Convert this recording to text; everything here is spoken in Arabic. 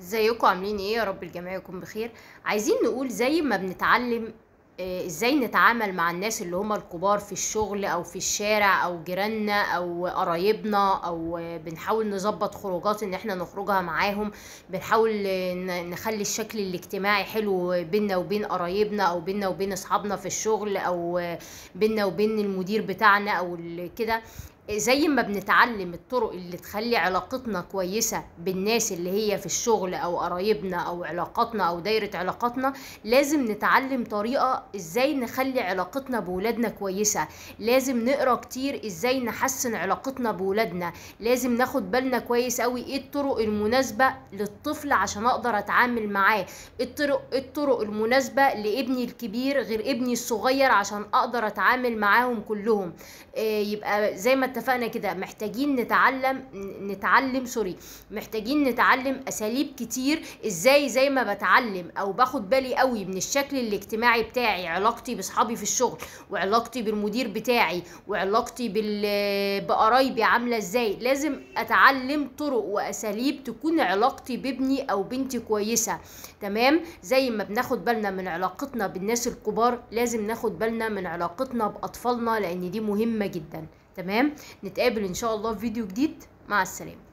ازيكم عاملين ايه يا رب الجميع يكون بخير عايزين نقول زي ما بنتعلم آه، ازاي نتعامل مع الناس اللي هم الكبار في الشغل او في الشارع او جيراننا او قرايبنا او بنحاول نظبط خروجات ان احنا نخرجها معاهم بنحاول نخلي الشكل الاجتماعي حلو بينا وبين قرايبنا او بينا وبين اصحابنا في الشغل او بينا وبين المدير بتاعنا او كده زي ما بنتعلم الطرق اللي تخلي علاقتنا كويسة بالناس اللي هي في الشغل او قرايبنا او علاقاتنا او دايرة علاقاتنا لازم نتعلم طريقة ازاي نخلي علاقتنا بولادنا كويسة لازم نقرا كتير ازاي نحسن علاقتنا بولادنا لازم ناخد بالنا كويس قوي ايه الطرق المناسبة للطفل عشان اقدر اتعامل معاه الطرق الطرق المناسبة لابني الكبير غير ابني الصغير عشان اقدر اتعامل معاهم كلهم إيه يبقى زي ما اتفقنا كده محتاجين نتعلم نتعلم سوري محتاجين نتعلم اساليب كتير ازاي زي ما بتعلم او باخد بالي قوي من الشكل الاجتماعي بتاعي علاقتي باصحابي في الشغل وعلاقتي بالمدير بتاعي وعلاقتي بال بقرايبي عامله ازاي لازم اتعلم طرق واساليب تكون علاقتي بابني او بنتي كويسه تمام زي ما بناخد بالنا من علاقتنا بالناس الكبار لازم ناخد بالنا من علاقتنا باطفالنا لان دي مهمه جدا تمام نتقابل ان شاء الله في فيديو جديد مع السلامه